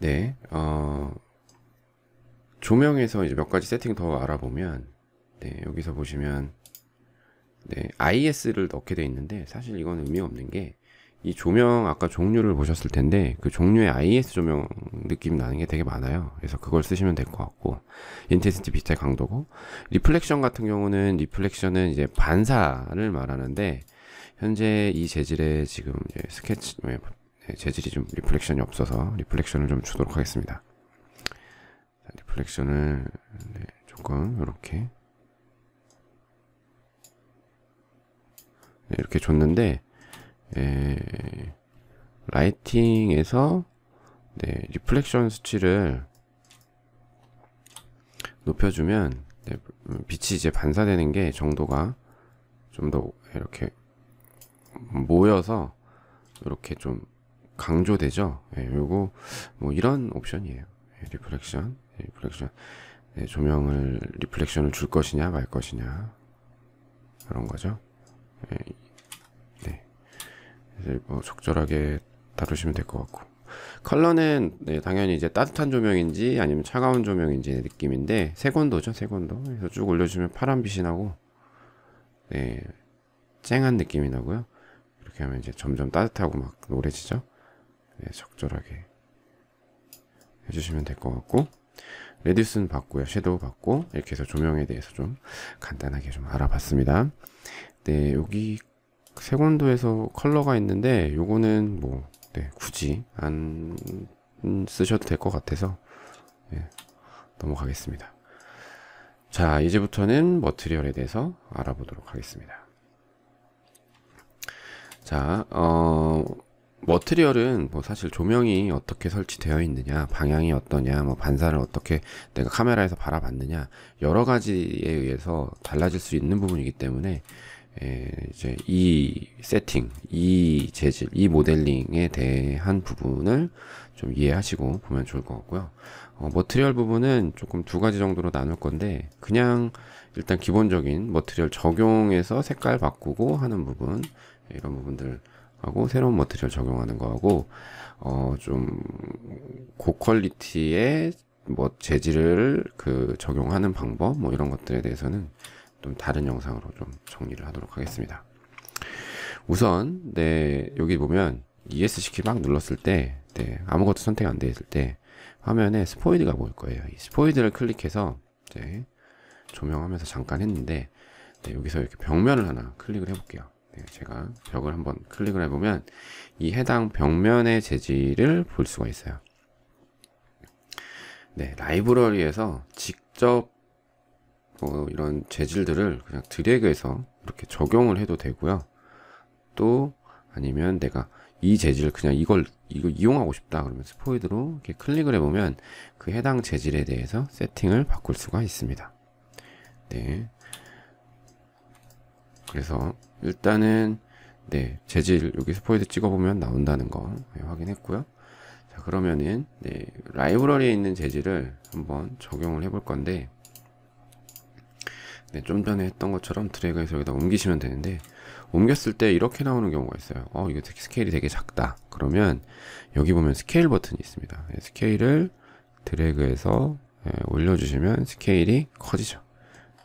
네, 어, 조명에서 이제 몇 가지 세팅 더 알아보면, 네, 여기서 보시면, 네, IS를 넣게 돼 있는데, 사실 이건 의미 없는 게, 이 조명 아까 종류를 보셨을 텐데 그 종류의 IS 조명 느낌 나는 게 되게 많아요. 그래서 그걸 쓰시면 될 것 같고 인텐시티 비슷한 강도고 리플렉션 같은 경우는 리플렉션은 이제 반사를 말하는데 현재 이 재질의 지금 스케치 네, 재질이 좀 리플렉션이 없어서 리플렉션을 좀 주도록 하겠습니다. 자, 리플렉션을 네, 조금 이렇게 네, 이렇게 줬는데 에, 라이팅에서 네, 리플렉션 수치를 높여주면 네, 빛이 이제 반사되는 게 정도가 좀 더 이렇게 모여서 이렇게 좀 강조되죠. 예, 요거 뭐 이런 옵션이에요. 예, 리플렉션, 예, 리플렉션, 예, 조명을 리플렉션을 줄 것이냐 말 것이냐 그런 거죠. 예, 네, 이제 뭐 적절하게 다루시면 될 것 같고 컬러는 네, 당연히 이제 따뜻한 조명인지 아니면 차가운 조명인지 느낌인데 색온도죠색온도 그래서 쭉 올려주면 파란빛이 나고 네, 쨍한 느낌이 나고요. 이렇게 하면 이제 점점 따뜻하고 막 노래지죠. 네, 적절하게 해주시면 될 것 같고 레디슨 봤고요 섀도우 봤고 이렇게 해서 조명에 대해서 좀 간단하게 좀 알아봤습니다 네 여기 세곤도에서 컬러가 있는데 요거는 뭐 네, 굳이 안 쓰셔도 될 것 같아서 네, 넘어가겠습니다 자 이제부터는 머트리얼에 대해서 알아보도록 하겠습니다 자 어... 머트리얼은 뭐 사실 조명이 어떻게 설치되어 있느냐, 방향이 어떠냐, 뭐 반사를 어떻게 내가 카메라에서 바라봤느냐 여러 가지에 의해서 달라질 수 있는 부분이기 때문에 에, 예, 이제 이 세팅, 이 재질, 이 모델링에 대한 부분을 좀 이해하시고 보면 좋을 것 같고요. 어, 머트리얼 부분은 조금 두 가지 정도로 나눌 건데 그냥 일단 기본적인 머트리얼 적용해서 색깔 바꾸고 하는 부분 이런 부분들 하고 새로운 머티리얼 적용하는 거하고 어좀 고퀄리티의 뭐 재질을 그 적용하는 방법 뭐 이런 것들에 대해서는 좀 다른 영상으로 좀 정리를 하도록 하겠습니다. 우선 네 여기 보면 ESC 키막 눌렀을 때 네, 아무것도 선택 안 되어 있을 때 화면에 스포이드가 보일 거예요. 이 스포이드를 클릭해서 네, 조명하면서 잠깐 했는데 네, 여기서 이렇게 벽면을 하나 클릭을 해볼게요. 네, 제가 벽을 한번 클릭을 해보면 이 해당 벽면의 재질을 볼 수가 있어요. 네, 라이브러리에서 직접 뭐 이런 재질들을 그냥 드래그해서 이렇게 적용을 해도 되고요. 또 아니면 내가 이 재질 을 그냥 이걸 이거 이용하고 싶다 그러면 스포이드로 이렇게 클릭을 해보면 그 해당 재질에 대해서 세팅을 바꿀 수가 있습니다. 네, 그래서 일단은 네 재질 여기 스포이드 찍어보면 나온다는 거 네, 확인했고요. 자 그러면은 네, 라이브러리에 있는 재질을 한번 적용을 해볼 건데 네, 좀 전에 했던 것처럼 드래그해서 여기다 옮기시면 되는데 옮겼을 때 이렇게 나오는 경우가 있어요 어 이거 스케일이 되게 작다 그러면 여기 보면 스케일 버튼이 있습니다 네, 스케일을 드래그해서 네, 올려주시면 스케일이 커지죠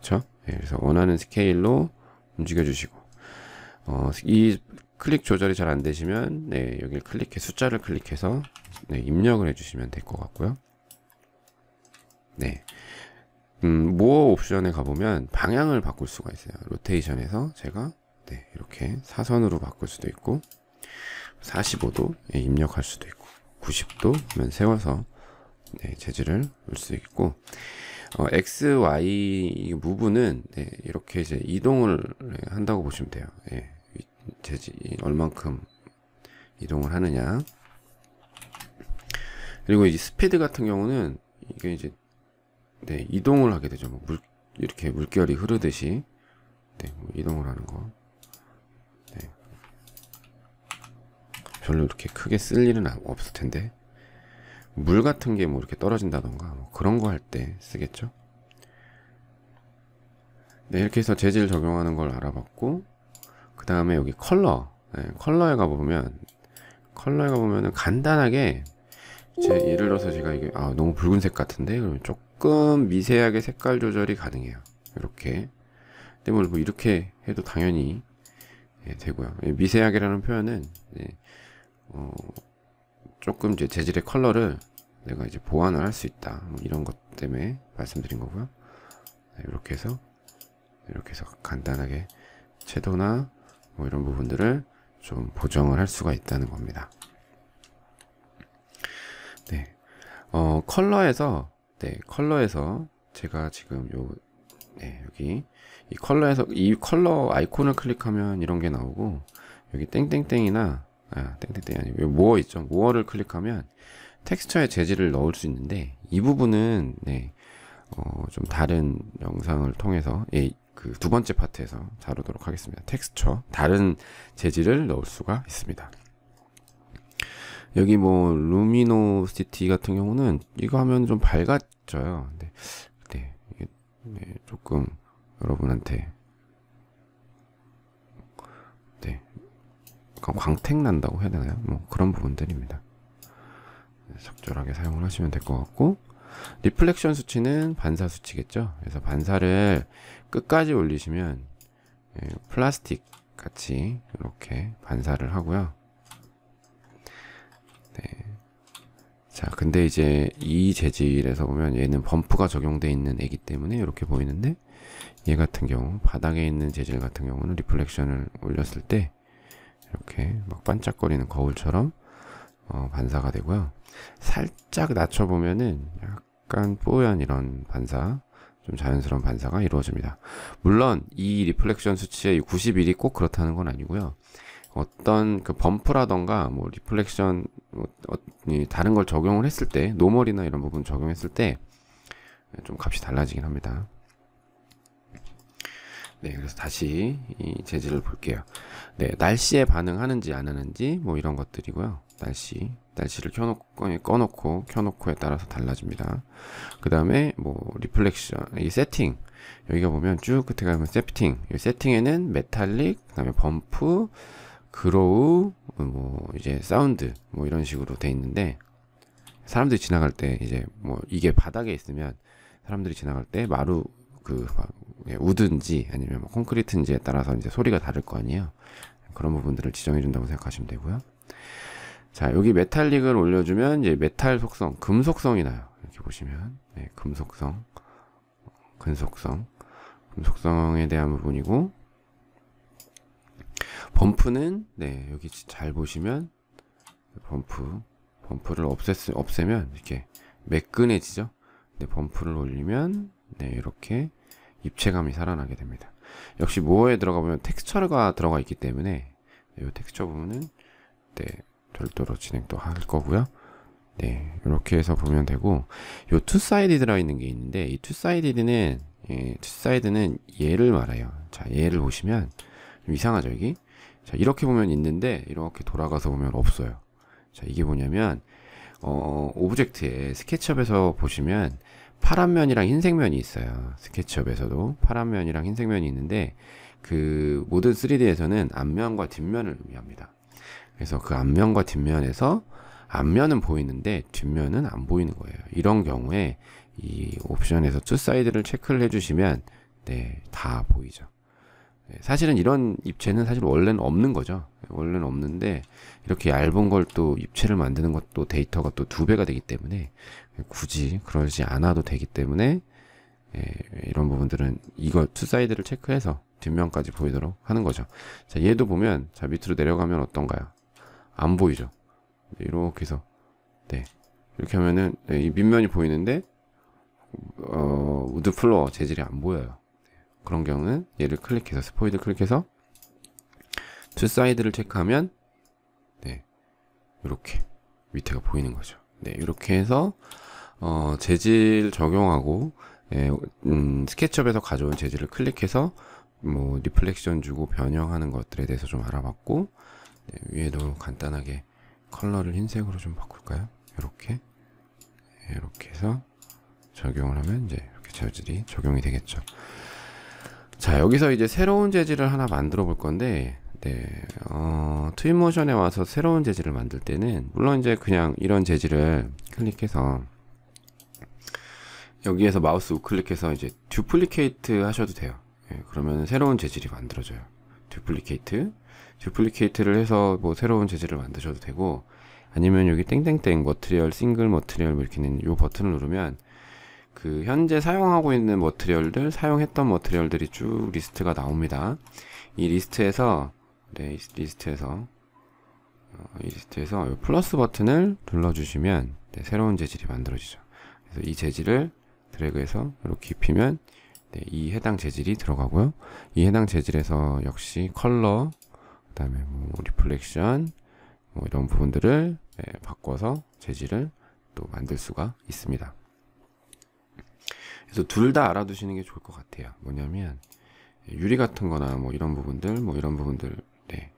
그렇죠? 네, 그래서 원하는 스케일로 움직여주시고 어, 이 클릭 조절이 잘 안 되시면 네, 여기 클릭해 숫자를 클릭해서 네, 입력을 해주시면 될 것 같고요. 네, 음, 모어 옵션에 가보면 방향을 바꿀 수가 있어요. 로테이션에서 제가 네, 이렇게 사선으로 바꿀 수도 있고 45도 예, 입력할 수도 있고 90도 하면 세워서 네, 재질을 올 수 있고 어, XY 부분은 네, 이렇게 이제 이동을 네, 한다고 보시면 돼요. 예, 얼만큼 이동을 하느냐. 그리고 이 스피드 같은 경우는 이게 이제 네, 이동을 하게 되죠. 뭐 물, 이렇게 물결이 흐르듯이 네, 뭐 이동을 하는 거. 네. 별로 이렇게 크게 쓸 일은 없을 텐데. 물 같은 게 뭐 이렇게 떨어진다던가 뭐 그런 거 할 때 쓰겠죠. 네, 이렇게 해서 재질 적용하는 걸 알아봤고 그 다음에 여기 컬러 네, 컬러에 가보면 컬러에 가보면 간단하게 제 예를 들어서 제가 이게 아 너무 붉은색 같은데 그러면 조금 미세하게 색깔 조절이 가능해요 이렇게 근데 뭐 이렇게 해도 당연히 예, 되고요 예, 미세하게라는 표현은 예, 어, 조금 이제 재질의 컬러를 내가 이제 보완을 할 수 있다 뭐 이런 것 때문에 말씀드린 거고요 네, 이렇게 해서 이렇게 해서 간단하게 채도나 뭐 이런 부분들을 좀 보정을 할 수가 있다는 겁니다 네 어, 컬러에서 네 컬러에서 제가 지금 요 네, 여기 이 컬러에서 이 컬러 아이콘을 클릭하면 이런 게 나오고 여기 땡땡땡이나 아, 땡땡땡 아니고 모어 뭐 있죠. 모어를 클릭하면 텍스처의 재질을 넣을 수 있는데 이 부분은 네, 어, 좀 다른 영상을 통해서 예, 그두 번째 파트에서 다루도록 하겠습니다. 텍스처 다른 재질을 넣을 수가 있습니다. 여기 뭐 루미노시티 같은 경우는 이거 하면 좀 밝아져요. 네, 네, 네 조금 여러분한테 약간 그러니까 광택 난다고 해야 되나요? 뭐 그런 부분들입니다. 네, 적절하게 사용을 하시면 될 것 같고 리플렉션 수치는 반사 수치겠죠. 그래서 반사를 끝까지 올리시면 예, 플라스틱 같이 이렇게 반사를 하고요. 네. 자, 근데 이제 이 재질에서 보면 얘는 범프가 적용되어 있는 애기 때문에 이렇게 보이는데 얘 같은 경우 바닥에 있는 재질 같은 경우는 리플렉션을 올렸을 때 이렇게 막 반짝거리는 거울처럼 어, 반사가 되고요. 살짝 낮춰보면은 약간 뽀얀 이런 반사, 좀 자연스러운 반사가 이루어집니다. 물론 이 리플렉션 수치의 91이 꼭 그렇다는 건 아니고요. 어떤 그 범프라던가 뭐 리플렉션 뭐, 어, 다른 걸 적용을 했을 때 노멀이나 이런 부분 적용했을 때 좀 값이 달라지긴 합니다. 네, 그래서 다시 이 재질을 볼게요. 네, 날씨에 반응하는지 안 하는지 뭐 이런 것들이고요. 날씨, 날씨를 켜놓고 꺼놓고 켜놓고에 따라서 달라집니다. 그 다음에 뭐 리플렉션, 이 세팅 여기가 보면 쭉 끝에 가면 세팅, 이 세팅에는 메탈릭, 그다음에 범프, 그로우, 뭐 이제 사운드 뭐 이런 식으로 돼 있는데 사람들이 지나갈 때 이제 뭐 이게 바닥에 있으면 사람들이 지나갈 때 마루 그 예, 우든지 아니면 뭐 콘크리트인지에 따라서 이제 소리가 다를 거 아니에요. 그런 부분들을 지정해 준다고 생각하시면 되고요. 자, 여기 메탈릭을 올려주면 이제 메탈 속성, 금속성이 나요. 이렇게 보시면 네, 금속성, 근속성, 금속성에 대한 부분이고 범프는 네 여기 잘 보시면 범프 범프를 없앴, 없애면 이렇게 매끈해지죠. 근 네, 범프를 올리면 네 이렇게 입체감이 살아나게 됩니다. 역시 모어에 들어가 보면 텍스처가 들어가 있기 때문에 이 텍스처 부분은 네, 별도로 진행도 할 거고요. 네, 이렇게 해서 보면 되고 이 투사이드 들어있는 게 있는데 이 투사이드는 예, 투사이드는 얘를 말해요. 자, 얘를 보시면 좀 이상하죠, 여기? 자, 이렇게 보면 있는데 이렇게 돌아가서 보면 없어요. 자, 이게 뭐냐면 어, 오브젝트에 스케치업에서 보시면 파란 면이랑 흰색 면이 있어요. 스케치업에서도 파란 면이랑 흰색 면이 있는데 그 모든 3D에서는 앞면과 뒷면을 의미합니다. 그래서 그 앞면과 뒷면에서 앞면은 보이는데 뒷면은 안 보이는 거예요. 이런 경우에 이 옵션에서 투 사이드를 체크를 해주시면 네, 다 보이죠. 네, 사실은 이런 입체는 사실 원래는 없는 거죠. 네, 원래는 없는데 이렇게 얇은 걸 또 입체를 만드는 것도 데이터가 또 두 배가 되기 때문에 굳이 그러지 않아도 되기 때문에 예, 이런 부분들은 이거 투사이드를 체크해서 뒷면까지 보이도록 하는 거죠. 자, 얘도 보면 자 밑으로 내려가면 어떤가요? 안 보이죠. 네, 이렇게 해서 네 이렇게 하면은 네, 이 밑면이 보이는데 어, 우드 플로어 재질이 안 보여요. 네, 그런 경우는 얘를 클릭해서 스포이드 클릭해서 투 사이드를 체크하면 네 이렇게 밑에가 보이는 거죠. 네 이렇게 해서 어, 재질 적용하고 예, 음, 스케치업에서 가져온 재질을 클릭해서 뭐 리플렉션 주고 변형하는 것들에 대해서 좀 알아봤고 네, 위에도 간단하게 컬러를 흰색으로 좀 바꿀까요? 이렇게 이렇게 네, 해서 적용을 하면 이제 이렇게 재질이 적용이 되겠죠. 자 여기서 이제 새로운 재질을 하나 만들어 볼 건데 네, 어, 트윈모션에 와서 새로운 재질을 만들 때는 물론 이제 그냥 이런 재질을 클릭해서 여기에서 마우스 우클릭해서 이제 듀플리케이트 하셔도 돼요 예, 그러면 새로운 재질이 만들어져요 듀플리케이트 듀플리케이트를 해서 뭐 새로운 재질을 만드셔도 되고 아니면 여기 땡땡땡 머트리얼 싱글 머트리얼 뭐 이렇게 있는 요 버튼을 누르면 그 현재 사용하고 있는 머트리얼들 사용했던 머트리얼들이 쭉 리스트가 나옵니다 이 리스트에서 네, 리스트에서 이 리스트에서 어, 플러스 버튼을 눌러주시면 네, 새로운 재질이 만들어지죠 그래서 이 재질을 드래그해서 이렇게 입히면 네, 이 해당 재질이 들어가고요. 이 해당 재질에서 역시 컬러, 그 다음에 뭐 리플렉션 뭐 이런 부분들을 네, 바꿔서 재질을 또 만들 수가 있습니다. 그래서 둘 다 알아두시는 게 좋을 것 같아요. 뭐냐면 유리 같은 거나 뭐 이런 부분들, 뭐 이런 부분들, 네.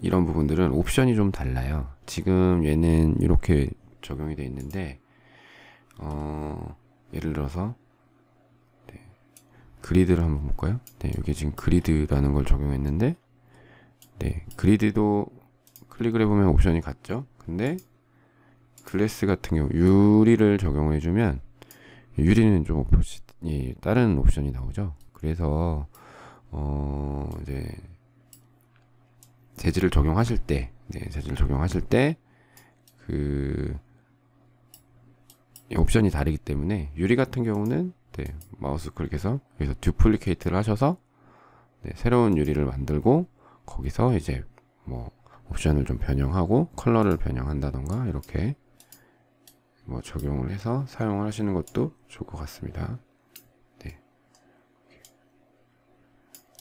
이런 부분들은 옵션이 좀 달라요. 지금 얘는 이렇게 적용이 돼 있는데 어, 예를 들어서 네, 그리드를 한번 볼까요? 네, 여기 지금 그리드라는 걸 적용했는데 네, 그리드도 클릭을 해보면 옵션이 같죠? 근데 글래스 같은 경우 유리를 적용을 해주면 유리는 좀옵 예, 다른 옵션이 나오죠. 그래서 어 이제 재질을 적용하실 때, 네, 재질을 적용하실 때그 옵션이 다르기 때문에 유리 같은 경우는 네, 마우스 클릭해서 여기서 듀플리케이트를 하셔서 네, 새로운 유리를 만들고 거기서 이제 뭐 옵션을 좀 변형하고 컬러를 변형한다던가 이렇게 뭐 적용을 해서 사용을 하시는 것도 좋을 것 같습니다. 네.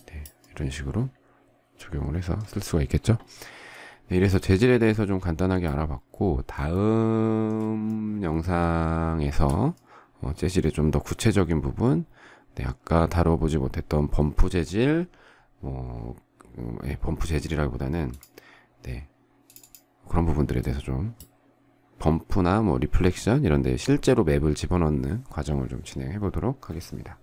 네, 이런 식으로 적용을 해서 쓸 수가 있겠죠. 네, 이래서 재질에 대해서 좀 간단하게 알아봤고 다음 영상에서 어, 재질의 좀 더 구체적인 부분 네, 아까 다뤄보지 못했던 범프 재질 뭐 음, 예, 범프 재질이라기보다는 네, 그런 부분들에 대해서 좀 범프나 뭐 리플렉션 이런 데 실제로 맵을 집어넣는 과정을 좀 진행해 보도록 하겠습니다.